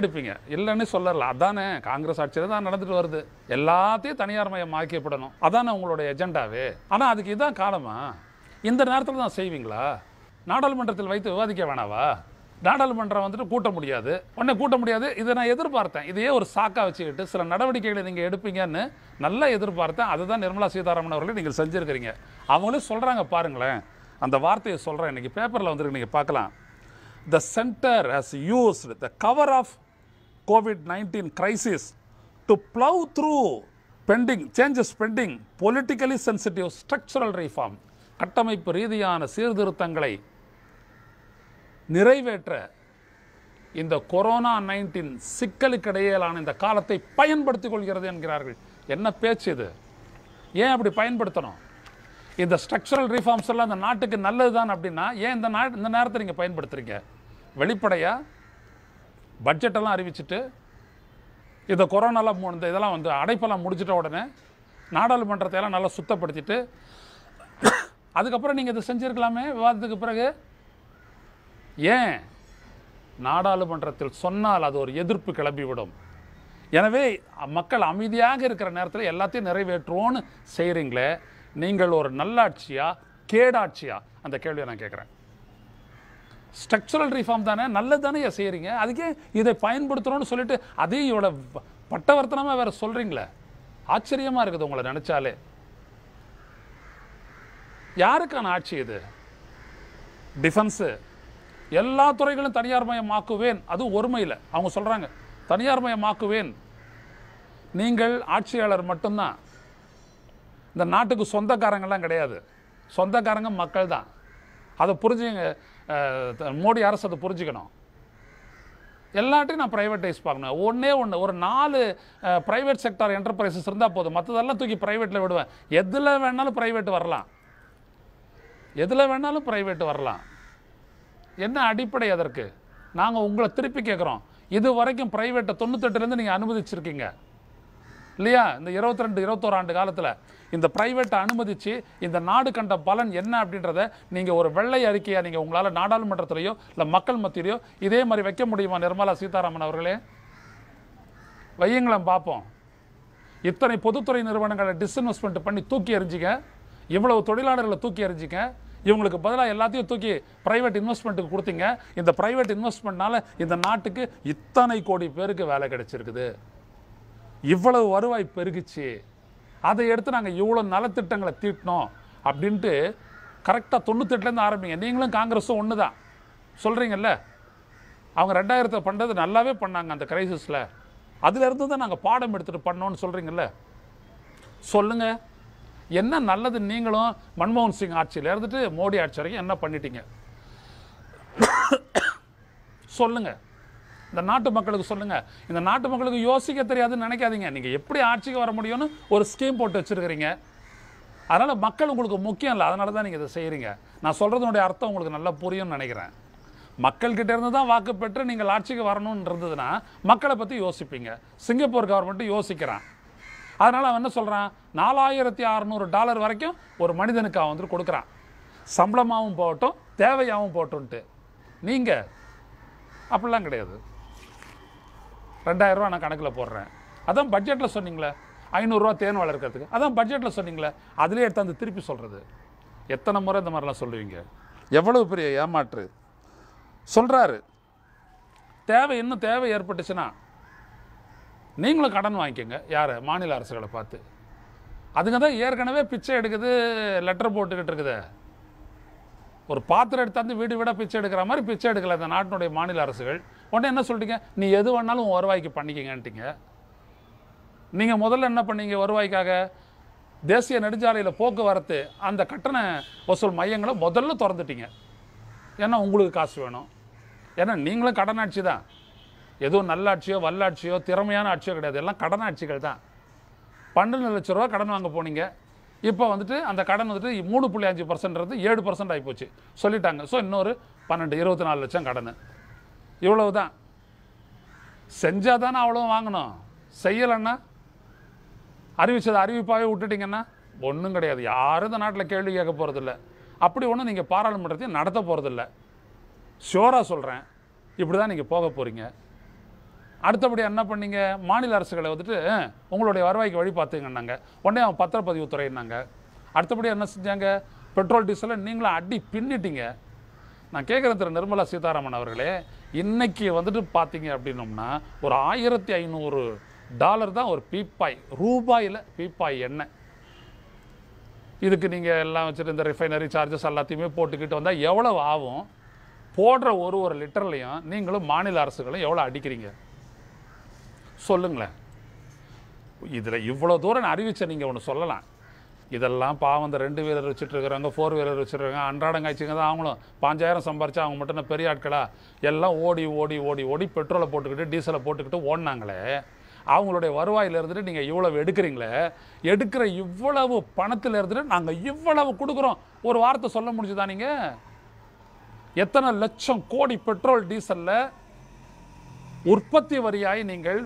எடுப்பீங்க இல்லைன்னு சொல்லல அதானே காங்கிரஸ் ஆட்சியில் தான் நடந்துட்டு வருது எல்லாத்தையும் தனியார் மயம் ஆக்கியப்படணும் அதானே உங்களுடைய எஜெண்டாவே ஆனால் அதுக்கு இதான் காலமா இந்த நேரத்தில் தான் செய்வீங்களா நாடாளுமன்றத்தில் வைத்து விவாதிக்க வேணாவா நாடாளுமன்றம் வந்துட்டு கூட்ட முடியாது உடனே கூட்ட முடியாது இதை நான் எதிர்பார்த்தேன் இதையே ஒரு சாக்காக வச்சுக்கிட்டு சில நடவடிக்கைகளை நீங்கள் எடுப்பீங்கன்னு நல்லா எதிர்பார்த்தேன் அதுதான் நிர்மலா சீதாராமன் அவர்களை நீங்கள் செஞ்சுருக்கிறீங்க அவங்களும் சொல்கிறாங்க பாருங்களேன் அந்த வார்த்தையை சொல்கிறேன் இன்றைக்கி பேப்பரில் வந்துருக்கு நீங்கள் பார்க்கலாம் the centre has used the cover of COVID 19 crisis to plow through pending changes pending politically sensitive structural reform கட்டமைப்பு ரீதியான சீர்திருத்தங்களை நிறைவேற்ற இந்த கொரோனா நைன்டீன் சிக்கலுக்கிடையிலான இந்த காலத்தை பயன்படுத்திக் கொள்கிறது என்கிறார்கள் என்ன பேச்சு இது ஏன் அப்படி பயன்படுத்தணும் இந்த ஸ்ட்ரக்சரல் ரிஃபார்ம்ஸ் எல்லாம் இந்த நாட்டுக்கு நல்லது தான் அப்படின்னா ஏன் இந்த நா இந்த நேரத்தை நீங்கள் பயன்படுத்துகிறீங்க வெளிப்படையாக பட்ஜெட்டெல்லாம் அறிவிச்சுட்டு இந்த கொரோனாலாம் முடிந்த இதெல்லாம் வந்து அடைப்பெல்லாம் முடிச்சிட்ட உடனே நாடாளுமன்றத்தை எல்லாம் நல்லா சுத்தப்படுத்திட்டு அதுக்கப்புறம் நீங்கள் இதை செஞ்சுருக்கலாமே விவாதத்துக்கு பிறகு ஏன் நாடாளுமன்றத்தில் சொன்னால் அது ஒரு எதிர்ப்பு கிளம்பிவிடும் எனவே மக்கள் அமைதியாக இருக்கிற நேரத்தில் எல்லாத்தையும் நிறைவேற்றுவோன்னு செய்கிறீங்களே நீங்கள் ஒரு நல்லாட்சியா கேடாட்சியா அந்த கேள்வியை நான் கேட்குறேன் ஸ்ட்ரக்சரல் ரிஃபார்ம் தானே நல்லது தானே செய்கிறீங்க அதுக்கே இதை பயன்படுத்துகிறோன்னு சொல்லிட்டு அதையும் இவ்வளோ பட்டவர்த்தனமாக வேறு சொல்கிறீங்களே ஆச்சரியமாக இருக்குது உங்களை நினச்சாலே யாருக்கான ஆட்சி இது டிஃபென்ஸு எல்லா துறைகளும் தனியார் மயமாக்குவேன் அதுவும் ஒருமையில் அவங்க சொல்கிறாங்க தனியார் மயமாக்குவேன் நீங்கள் ஆட்சியாளர் மட்டும்தான் இந்த நாட்டுக்கு சொந்தக்காரங்கள்லாம் கிடையாது சொந்தக்காரங்க மக்கள் தான் அதை புரிஞ்சுங்க மோடி அரசு அதை புரிஞ்சுக்கணும் எல்லாத்தையும் நான் ப்ரைவேட்டைஸ் பார்க்கணும் ஒன்றே ஒன்று ஒரு நாலு ப்ரைவேட் செக்டார் என்டர்பிரைசஸ் இருந்தால் போதும் மற்றதெல்லாம் தூக்கி ப்ரைவேட்டில் விடுவேன் எதில் வேணாலும் ப்ரைவேட் வரலாம் எதில் வேணாலும் ப்ரைவேட் வரலாம் என்ன அடிப்படை அதற்கு நாங்கள் உங்களை திருப்பி கேட்குறோம் இது வரைக்கும் ப்ரைவேட்டை தொண்ணூத்தெட்டுலேருந்து நீங்கள் அனுமதிச்சிருக்கீங்க இல்லையா இந்த இருபத்தி ரெண்டு இருபத்தோரு ஆண்டு காலத்தில் இந்த பிரைவேட்டை அனுமதித்து இந்த நாடு கண்ட பலன் என்ன அப்படின்றத நீங்கள் ஒரு வெள்ளை அறிக்கையாக நீங்கள் உங்களால் நாடாளுமன்றத்திலையோ இல்லை மக்கள் மத்தியிலையோ இதே மாதிரி வைக்க முடியுமா நிர்மலா சீதாராமன் அவர்களே வையுங்களேன் பார்ப்போம் இத்தனை பொதுத்துறை நிறுவனங்களை டிஸ்இன்வெஸ்ட்மெண்ட் பண்ணி தூக்கி எறிஞ்சிக்க இவ்வளவு தொழிலாளர்களை தூக்கி எறிஞ்சிக்க இவங்களுக்கு பதிலாக எல்லாத்தையும் தூக்கி ப்ரைவேட் இன்வெஸ்ட்மெண்ட்டுக்கு கொடுத்தீங்க இந்த ப்ரைவேட் இன்வெஸ்ட்மெண்ட்னால இந்த நாட்டுக்கு இத்தனை கோடி பேருக்கு வேலை கிடைச்சிருக்குது இவ்வளவு வருவாய் பெருகுச்சு அதை எடுத்து நாங்கள் இவ்வளோ நலத்திட்டங்களை தீட்டினோம் அப்படின்ட்டு கரெக்டாக தொண்ணூத்தெட்டுலேருந்து ஆரம்பிங்க நீங்களும் காங்கிரஸும் ஒன்று தான் சொல்கிறீங்கல்ல அவங்க ரெண்டாயிரத்தை பண்ணுறது நல்லாவே பண்ணாங்க அந்த கிரைசிஸில் அதிலிருந்து தான் நாங்கள் பாடம் எடுத்துகிட்டு பண்ணோன்னு சொல்கிறீங்கல்ல சொல்லுங்கள் என்ன நல்லது நீங்களும் மன்மோகன் சிங் ஆட்சியில் இருந்துட்டு மோடி ஆட்சி வரைக்கும் என்ன பண்ணிட்டீங்க சொல்லுங்கள் இந்த நாட்டு மக்களுக்கு சொல்லுங்கள் இந்த நாட்டு மக்களுக்கு யோசிக்க தெரியாதுன்னு நினைக்காதீங்க நீங்கள் எப்படி ஆட்சிக்கு வர முடியும்னு ஒரு ஸ்கீம் போட்டு வச்சுருக்கிறீங்க அதனால் மக்கள் உங்களுக்கு முக்கியம் இல்லை அதனால தான் நீங்கள் இதை செய்கிறீங்க நான் சொல்கிறதுனுடைய அர்த்தம் உங்களுக்கு நல்லா புரியும்னு நினைக்கிறேன் மக்கள்கிட்ட இருந்து தான் வாக்கு பெற்று நீங்கள் ஆட்சிக்கு வரணும்னு இருந்ததுன்னா மக்களை பற்றி யோசிப்பீங்க சிங்கப்பூர் கவர்மெண்ட்டு யோசிக்கிறான் அதனால் அவன் என்ன சொல்கிறான் நாலாயிரத்தி அறநூறு டாலர் வரைக்கும் ஒரு மனிதனுக்கு அவன் வந்துட்டு கொடுக்குறான் சம்பளமாகவும் போகட்டும் தேவையாகவும் போகட்டும்ன்ட்டு நீங்கள் அப்படிலாம் கிடையாது ரெண்டாயிரரூவா நான் கணக்கில் போடுறேன் அதான் பட்ஜெட்டில் சொன்னீங்களே ஐநூறுரூவா தேன் வளர்க்குறதுக்கு அதான் பட்ஜெட்டில் சொன்னீங்களே அதிலே அந்த திருப்பி சொல்கிறது எத்தனை முறை இந்த மாதிரிலாம் சொல்லுவீங்க எவ்வளவு பெரிய ஏமாற்று சொல்கிறாரு தேவை இன்னும் தேவை ஏற்பட்டுச்சுன்னா நீங்களும் கடன் வாங்கிக்கோங்க யார் மாநில அரசுகளை பார்த்து அதுங்க தான் ஏற்கனவே பிச்சை எடுக்குது லெட்டர் போட்டுக்கிட்டு இருக்குது ஒரு பாத்திரம் எடுத்தாந்து வீடு வீடாக பிச்சை எடுக்கிற மாதிரி பிச்சை எடுக்கல இந்த நாட்டினுடைய மாநில அரசுகள் உடனே என்ன சொல்லிட்டீங்க நீ எது வேணாலும் வருவாய்க்கு பண்ணிக்கங்கன்ட்டிங்க நீங்கள் முதல்ல என்ன பண்ணீங்க வருவாய்க்காக தேசிய நெடுஞ்சாலையில் போக்குவரத்து அந்த கட்டண வசூல் மையங்களை முதல்ல திறந்துட்டீங்க ஏன்னா உங்களுக்கு காசு வேணும் ஏன்னா நீங்களும் கடனாட்சி தான் எதுவும் நல்லாட்சியோ வல்லாட்சியோ திறமையான ஆட்சியோ கிடையாது எல்லாம் கடனாட்சிகள் தான் பன்னெண்டு லட்ச ரூபா கடன் வாங்க போனீங்க இப்போ வந்துட்டு அந்த கடன் வந்துட்டு மூணு புள்ளி அஞ்சு பர்சன்ட்றது ஏழு பர்சன்ட் ஆகிப்போச்சு சொல்லிட்டாங்க ஸோ இன்னொரு பன்னெண்டு இருபத்தி நாலு லட்சம் கடன் இவ்வளவு தான் செஞ்சால் தானே அவ்வளோ வாங்கணும் செய்யலைன்னா அறிவிச்சதை அறிவிப்பாகவே விட்டுட்டிங்கன்னா ஒன்றும் கிடையாது யாரும் இந்த நாட்டில் கேள்வி கேட்க போகிறதில்ல அப்படி ஒன்றும் நீங்கள் பாராளுமன்றத்தையும் நடத்த போகிறதில்ல ஷோராக சொல்கிறேன் இப்படி தான் நீங்கள் போக போகிறீங்க அடுத்தபடி என்ன பண்ணீங்க மாநில அரசுகளை வந்துட்டு உங்களுடைய வருவாய்க்கு வழி பார்த்துங்கன்னாங்க உடனே அவன் பத்திரப்பதிவு துறையினாங்க அடுத்தபடி என்ன செஞ்சாங்க பெட்ரோல் டீசலை நீங்களும் அடி பின்னிட்டீங்க நான் கேட்குறேன் திரு நிர்மலா சீதாராமன் அவர்களே இன்னைக்கு வந்துட்டு பார்த்தீங்க அப்படின்னோம்னா ஒரு ஆயிரத்தி ஐநூறு டாலர் தான் ஒரு பீப்பாய் ரூபாயில் பீப்பாய் எண்ணெய் இதுக்கு நீங்கள் எல்லாம் வச்சுட்டு இந்த ரிஃபைனரி சார்ஜஸ் எல்லாத்தையுமே போட்டுக்கிட்டு வந்தால் எவ்வளவு ஆகும் போடுற ஒரு ஒரு லிட்டர்லையும் நீங்களும் மாநில அரசுகளும் எவ்வளோ அடிக்கிறீங்க சொல்லுங்களேன் இதில் இவ்வளோ தூரம் அறிவிச்ச நீங்கள் ஒன்று சொல்லலாம் இதெல்லாம் பாவம் இந்த ரெண்டு வீலர் வச்சுட்டு இருக்கிறாங்க ஃபோர் வீலர் வச்சுருக்காங்க அன்றாடம் காய்ச்சிங்க தான் அவங்களும் பாஞ்சாயிரம் சம்பாரிச்சா அவங்க மட்டும் தான் பெரிய ஆட்களா எல்லாம் ஓடி ஓடி ஓடி ஓடி பெட்ரோலை போட்டுக்கிட்டு டீசலை போட்டுக்கிட்டு ஓடினாங்களே அவங்களுடைய வருவாயில் இருந்துட்டு நீங்கள் இவ்வளவு எடுக்கிறீங்களே எடுக்கிற இவ்வளவு பணத்தில் இருந்துட்டு நாங்கள் இவ்வளவு கொடுக்குறோம் ஒரு வார்த்தை சொல்ல முடிஞ்சுதா நீங்கள் எத்தனை லட்சம் கோடி பெட்ரோல் டீசலில் உற்பத்தி வரியாய் நீங்கள்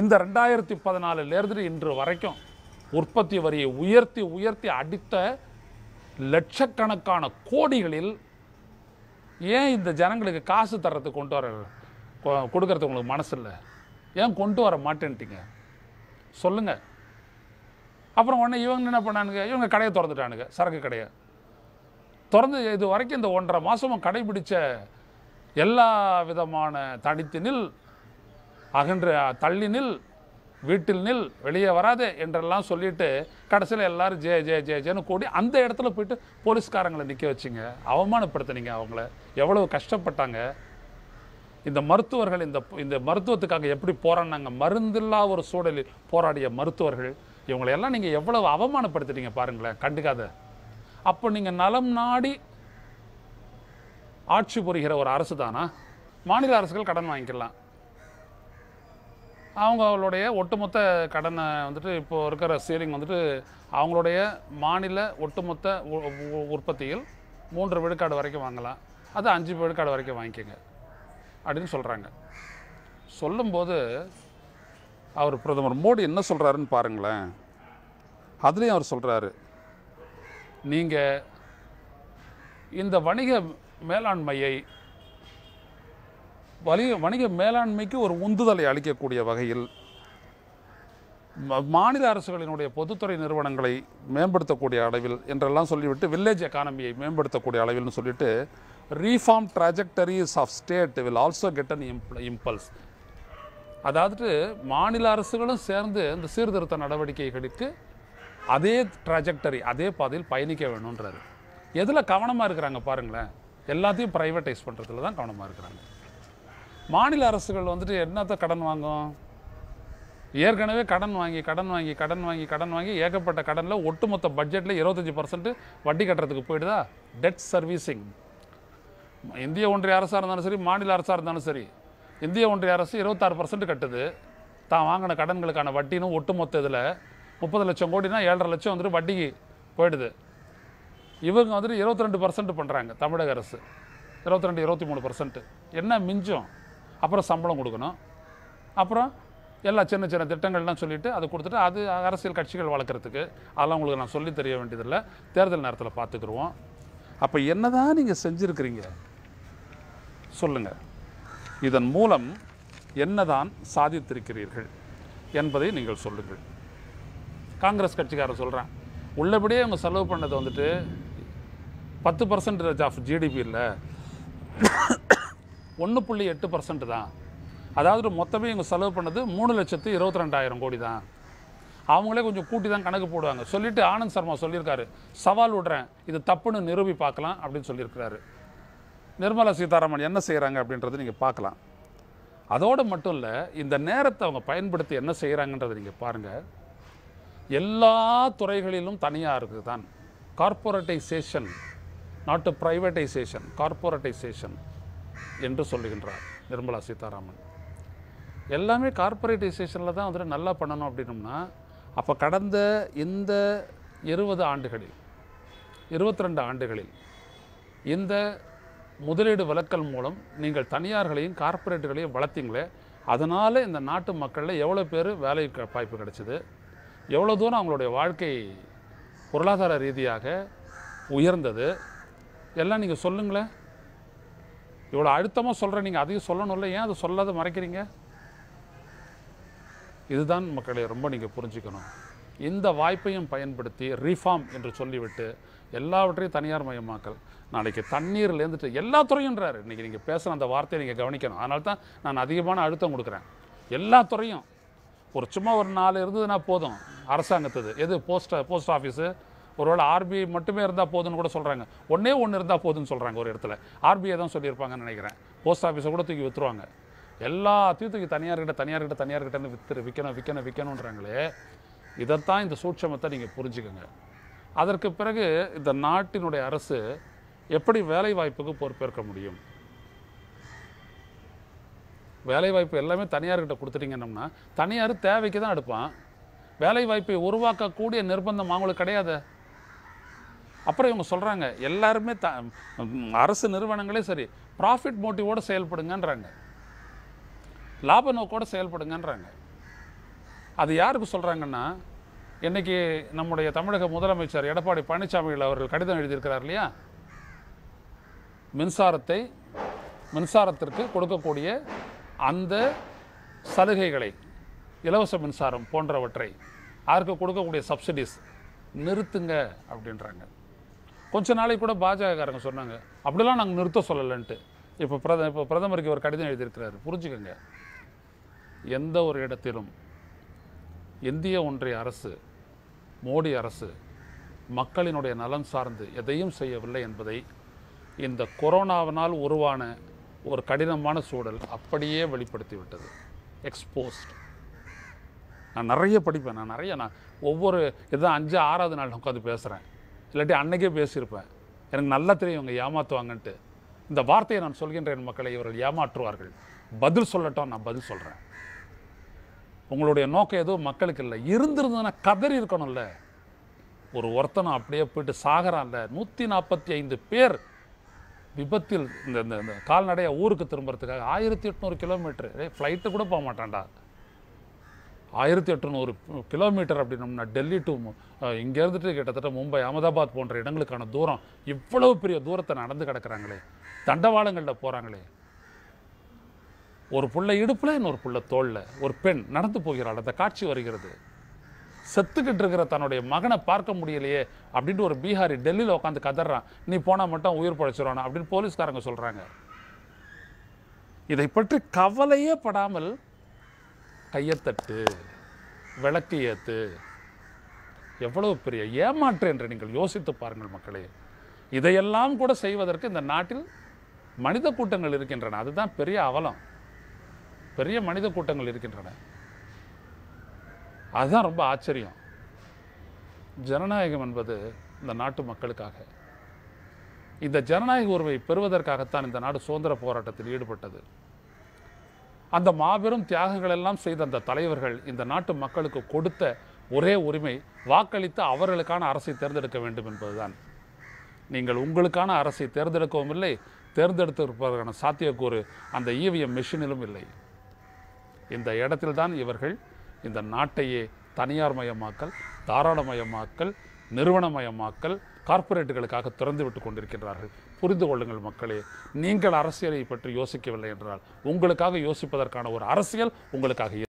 இந்த ரெண்டாயிரத்தி பதினாலுலேருந்து இன்று வரைக்கும் உற்பத்தி வரியை உயர்த்தி உயர்த்தி அடித்த லட்சக்கணக்கான கோடிகளில் ஏன் இந்த ஜனங்களுக்கு காசு தர்றது கொண்டு வர கொடுக்கறது உங்களுக்கு மனசு இல்லை ஏன் கொண்டு வர மாட்டேன்ட்டிங்க சொல்லுங்கள் அப்புறம் உடனே இவங்க என்ன பண்ணானுங்க இவங்க கடையை திறந்துட்டானுங்க சரக்கு கடையை திறந்து இது வரைக்கும் இந்த ஒன்றரை மாதமும் கடைபிடித்த எல்லா விதமான தனித்தினில் அகன்ற தள்ளினில் வீட்டில் நில் வெளியே வராது என்றெல்லாம் சொல்லிட்டு கடைசியில் எல்லாரும் ஜே ஜே ஜே ஜேன்னு கூடி அந்த இடத்துல போயிட்டு போலீஸ்காரங்களை நிற்க வச்சிங்க அவமானப்படுத்தினீங்க அவங்கள எவ்வளவு கஷ்டப்பட்டாங்க இந்த மருத்துவர்கள் இந்த இந்த மருத்துவத்துக்காக எப்படி போராடினாங்க மருந்தில்லா ஒரு சூழலில் போராடிய மருத்துவர்கள் இவங்களையெல்லாம் நீங்கள் எவ்வளவு அவமானப்படுத்துட்டீங்க பாருங்களேன் கண்டுக்காத அப்போ நீங்கள் நலம் நாடி ஆட்சி புரிகிற ஒரு அரசு தானா மாநில அரசுகள் கடன் வாங்கிக்கலாம் அவங்களுடைய ஒட்டுமொத்த கடனை வந்துட்டு இப்போ இருக்கிற சீலிங் வந்துட்டு அவங்களுடைய மாநில ஒட்டுமொத்த உற்பத்தியில் மூன்று விழுக்காடு வரைக்கும் வாங்கலாம் அது அஞ்சு விழுக்காடு வரைக்கும் வாங்கிக்கோங்க அப்படின்னு சொல்கிறாங்க சொல்லும்போது அவர் பிரதமர் மோடி என்ன சொல்கிறாருன்னு பாருங்களேன் அதுலேயும் அவர் சொல்கிறாரு நீங்கள் இந்த வணிக மேலாண்மையை வணிக வணிக மேலாண்மைக்கு ஒரு உந்துதலை அளிக்கக்கூடிய வகையில் மாநில அரசுகளினுடைய பொதுத்துறை நிறுவனங்களை மேம்படுத்தக்கூடிய அளவில் என்றெல்லாம் சொல்லிவிட்டு வில்லேஜ் எக்கானமியை மேம்படுத்தக்கூடிய அளவில்னு சொல்லிட்டு reform trajectories of state will also get an imp impulse அதாவது மாநில அரசுகளும் சேர்ந்து இந்த சீர்திருத்த நடவடிக்கைகளுக்கு அதே ட்ராஜக்டரி அதே பாதையில் பயணிக்க வேணுன்றாரு எதில் கவனமாக இருக்கிறாங்க பாருங்களேன் எல்லாத்தையும் ப்ரைவேட்டைஸ் பண்ணுறதுல தான் கவனமாக இருக்கிறாங்க மாநில அரசுகள் வந்துட்டு என்னத்த கடன் வாங்கும் ஏற்கனவே கடன் வாங்கி கடன் வாங்கி கடன் வாங்கி கடன் வாங்கி ஏகப்பட்ட கடனில் ஒட்டுமொத்த பட்ஜெட்டில் இருபத்தஞ்சி பர்சன்ட் வட்டி கட்டுறதுக்கு போயிடுதா டெட் சர்வீசிங் இந்திய ஒன்றிய அரசாக இருந்தாலும் சரி மாநில அரசாக இருந்தாலும் சரி இந்திய ஒன்றிய அரசு இருபத்தாறு பர்சன்ட் கட்டுது தான் வாங்கின கடன்களுக்கான வட்டினும் ஒட்டுமொத்த இதில் முப்பது லட்சம் கோடினா ஏழரை லட்சம் வந்துட்டு வட்டிக்கு போயிடுது இவங்க வந்துட்டு இருபத்தி ரெண்டு பர்சன்ட் பண்ணுறாங்க தமிழக அரசு இருபத்தி ரெண்டு இருபத்தி மூணு பர்சன்ட் என்ன மிஞ்சம் அப்புறம் சம்பளம் கொடுக்கணும் அப்புறம் எல்லா சின்ன சின்ன திட்டங்கள்லாம் சொல்லிவிட்டு அதை கொடுத்துட்டு அது அரசியல் கட்சிகள் வளர்க்குறதுக்கு அதெல்லாம் உங்களுக்கு நான் சொல்லி தெரிய வேண்டியதில்லை தேர்தல் நேரத்தில் பார்த்துக்குருவோம் அப்போ என்ன தான் நீங்கள் செஞ்சுருக்கிறீங்க சொல்லுங்கள் இதன் மூலம் என்னதான் சாதித்திருக்கிறீர்கள் என்பதை நீங்கள் சொல்லுங்கள் காங்கிரஸ் கட்சிக்காரர் சொல்கிறேன் உள்ளபடியே அவங்க செலவு பண்ணது வந்துட்டு பத்து பர்சன்டேஜ் ஆஃப் ஜிடிபி இல்லை ஒன்று புள்ளி எட்டு பர்சன்ட் தான் அதாவது மொத்தமே இவங்க செலவு பண்ணது மூணு லட்சத்து இருபத்தி ரெண்டாயிரம் கோடி தான் அவங்களே கொஞ்சம் கூட்டி தான் கணக்கு போடுவாங்க சொல்லிவிட்டு ஆனந்த் சர்மா சொல்லியிருக்காரு சவால் விடுறேன் இது தப்புன்னு நிரூபி பார்க்கலாம் அப்படின்னு சொல்லியிருக்கிறாரு நிர்மலா சீதாராமன் என்ன செய்கிறாங்க அப்படின்றத நீங்கள் பார்க்கலாம் அதோடு மட்டும் இல்லை இந்த நேரத்தை அவங்க பயன்படுத்தி என்ன செய்கிறாங்கன்றதை நீங்கள் பாருங்கள் எல்லா துறைகளிலும் இருக்குது தான் கார்பரேட்டைசேஷன் நாட்டு ப்ரைவேட்டைசேஷன் கார்பரேட்டைசேஷன் என்று சொல்லுகின்றார் நிர்மலா சீதாராமன் எல்லாமே கார்பரேட்டைசேஷனில் தான் வந்துட்டு நல்லா பண்ணணும் அப்படின்னம்னா அப்போ கடந்த இந்த இருபது ஆண்டுகளில் இருபத்தி ரெண்டு ஆண்டுகளில் இந்த முதலீடு வழக்கல் மூலம் நீங்கள் தனியார்களையும் கார்ப்பரேட்டுகளையும் வளர்த்திங்களே அதனால் இந்த நாட்டு மக்களில் எவ்வளோ பேர் வேலை வாய்ப்பு கிடச்சிது எவ்வளோ தூரம் அவங்களுடைய வாழ்க்கை பொருளாதார ரீதியாக உயர்ந்தது எல்லாம் நீங்கள் சொல்லுங்களேன் இவ்வளோ அழுத்தமாக சொல்கிறேன் நீங்கள் அதையும் சொல்லணும்ல ஏன் அதை சொல்லாத மறைக்கிறீங்க இதுதான் மக்களை ரொம்ப நீங்கள் புரிஞ்சுக்கணும் இந்த வாய்ப்பையும் பயன்படுத்தி ரீஃபார்ம் என்று சொல்லிவிட்டு எல்லாவற்றையும் தனியார் மயமாக்கல் நாளைக்கு தண்ணீர்லேருந்துட்டு எல்லா துறையுன்றார் இன்றைக்கி நீங்கள் பேசுகிற அந்த வார்த்தையை நீங்கள் கவனிக்கணும் அதனால தான் நான் அதிகமான அழுத்தம் கொடுக்குறேன் எல்லா துறையும் ஒரு சும்மா ஒரு நாலு இருந்ததுன்னா போதும் அரசாங்கத்தது எது போஸ்ட் போஸ்ட் ஆஃபீஸு ஒருவேளை ஆர்பிஐ மட்டுமே இருந்தால் போதும்னு கூட சொல்கிறாங்க ஒன்றே ஒன்று இருந்தால் போதும்னு சொல்கிறாங்க ஒரு இடத்துல ஆர்பிஐ தான் சொல்லியிருப்பாங்கன்னு நினைக்கிறேன் போஸ்ட் ஆஃபீஸை கூட தூக்கி விற்றுருவாங்க எல்லாத்தையும் தூக்கி தனியார்கிட்ட தனியார்கிட்ட தனியார்கிட்டன்னு விற்று விற்கணும் விற்கணும் விற்கணுன்றாங்களே இதைத்தான் இந்த சூட்சமத்தை நீங்கள் புரிஞ்சுக்கோங்க அதற்கு பிறகு இந்த நாட்டினுடைய அரசு எப்படி வேலை வாய்ப்புக்கு பொறுப்பேற்க முடியும் வேலைவாய்ப்பு எல்லாமே தனியார்கிட்ட கொடுத்துட்டீங்கன்னா தனியார் தேவைக்கு தான் எடுப்பான் வேலைவாய்ப்பை உருவாக்கக்கூடிய நிர்பந்தம் அவங்களுக்கு கிடையாது அப்புறம் இவங்க சொல்கிறாங்க எல்லாருமே த அரசு நிறுவனங்களே சரி ப்ராஃபிட் மோட்டிவோடு செயல்படுங்கன்றாங்க லாப நோக்கோடு செயல்படுங்கன்றாங்க அது யாருக்கு சொல்கிறாங்கன்னா இன்றைக்கி நம்முடைய தமிழக முதலமைச்சர் எடப்பாடி பழனிசாமி அவர்கள் கடிதம் எழுதியிருக்கிறார் இல்லையா மின்சாரத்தை மின்சாரத்திற்கு கொடுக்கக்கூடிய அந்த சலுகைகளை இலவச மின்சாரம் போன்றவற்றை அதற்கு கொடுக்கக்கூடிய சப்சிடிஸ் நிறுத்துங்க அப்படின்றாங்க கொஞ்ச நாளைக்கு கூட பாஜகக்காரங்க சொன்னாங்க அப்படிலாம் நாங்கள் நிறுத்த சொல்லலைன்ட்டு இப்போ பிரத இப்போ பிரதமருக்கு ஒரு கடிதம் எழுதியிருக்கிறாரு புரிஞ்சுக்கோங்க எந்த ஒரு இடத்திலும் இந்திய ஒன்றிய அரசு மோடி அரசு மக்களினுடைய நலன் சார்ந்து எதையும் செய்யவில்லை என்பதை இந்த கொரோனாவினால் உருவான ஒரு கடினமான சூழல் அப்படியே வெளிப்படுத்திவிட்டது எக்ஸ்போஸ்ட் நான் நிறைய படிப்பேன் நான் நிறைய நான் ஒவ்வொரு இதுதான் அஞ்சு ஆறாவது நாள் உட்காந்து பேசுகிறேன் இல்லாட்டி அன்னைக்கே பேசியிருப்பேன் எனக்கு நல்லா தெரியும் இவங்க ஏமாற்றுவாங்கன்ட்டு இந்த வார்த்தையை நான் சொல்கின்றேன் மக்களை இவர்கள் ஏமாற்றுவார்கள் பதில் சொல்லட்டும் நான் பதில் சொல்கிறேன் உங்களுடைய நோக்கம் எதுவும் மக்களுக்கு இல்லை இருந்திருந்ததுன்னா கதறி இருக்கணும்ல ஒரு ஒருத்தனை அப்படியே போயிட்டு சாகிறான்ல நூற்றி நாற்பத்தி ஐந்து பேர் விபத்தில் இந்த இந்த கால்நடையாக ஊருக்கு திரும்புறதுக்காக ஆயிரத்தி எட்நூறு கிலோமீட்டரு ஃப்ளைட்டு கூட போக மாட்டான்டா ஆயிரத்தி எட்நூறு கிலோமீட்டர் அப்படின்னம்னா டெல்லி டு இங்கே இருந்துட்டு கிட்டத்தட்ட மும்பை அகமதாபாத் போன்ற இடங்களுக்கான தூரம் இவ்வளவு பெரிய தூரத்தை நடந்து கிடக்கிறாங்களே தண்டவாளங்களில் போகிறாங்களே ஒரு புள்ள இடுப்பில் இன்னொரு புள்ள தோளில் ஒரு பெண் நடந்து போகிறாள் அந்த காட்சி வருகிறது செத்துக்கிட்டு இருக்கிற தன்னுடைய மகனை பார்க்க முடியலையே அப்படின்ட்டு ஒரு பீகாரி டெல்லியில் உட்காந்து கதறான் நீ போனால் மட்டும் உயிர் பழைச்சிருவானா அப்படின்னு போலீஸ்காரங்க சொல்கிறாங்க இதை பற்றி கவலையே படாமல் கையத்தட்டு விளக்கு ஏற்று எவ்வளவு பெரிய ஏமாற்று என்று நீங்கள் யோசித்து பாருங்கள் மக்களே இதையெல்லாம் கூட செய்வதற்கு இந்த நாட்டில் மனித கூட்டங்கள் இருக்கின்றன அதுதான் பெரிய அவலம் பெரிய மனித கூட்டங்கள் இருக்கின்றன அதுதான் ரொம்ப ஆச்சரியம் ஜனநாயகம் என்பது இந்த நாட்டு மக்களுக்காக இந்த ஜனநாயக உரிமை பெறுவதற்காகத்தான் இந்த நாடு சுதந்திர போராட்டத்தில் ஈடுபட்டது அந்த மாபெரும் தியாகங்கள் எல்லாம் செய்த அந்த தலைவர்கள் இந்த நாட்டு மக்களுக்கு கொடுத்த ஒரே உரிமை வாக்களித்து அவர்களுக்கான அரசை தேர்ந்தெடுக்க வேண்டும் என்பதுதான் நீங்கள் உங்களுக்கான அரசை தேர்ந்தெடுக்கவும் இல்லை தேர்ந்தெடுத்திருப்பதற்கான சாத்தியக்கூறு அந்த e இவிஎம் மிஷினிலும் இல்லை இந்த இடத்தில்தான் இவர்கள் இந்த நாட்டையே தனியார் மயமாக்கல் தாராளமயமாக்கல் நிறுவனமயமாக்கல் கார்ப்பரேட்டுகளுக்காக திறந்துவிட்டு கொண்டிருக்கின்றார்கள் புரிந்து கொள்ளுங்கள் மக்களே நீங்கள் அரசியலை பற்றி யோசிக்கவில்லை என்றால் உங்களுக்காக யோசிப்பதற்கான ஒரு அரசியல் உங்களுக்காக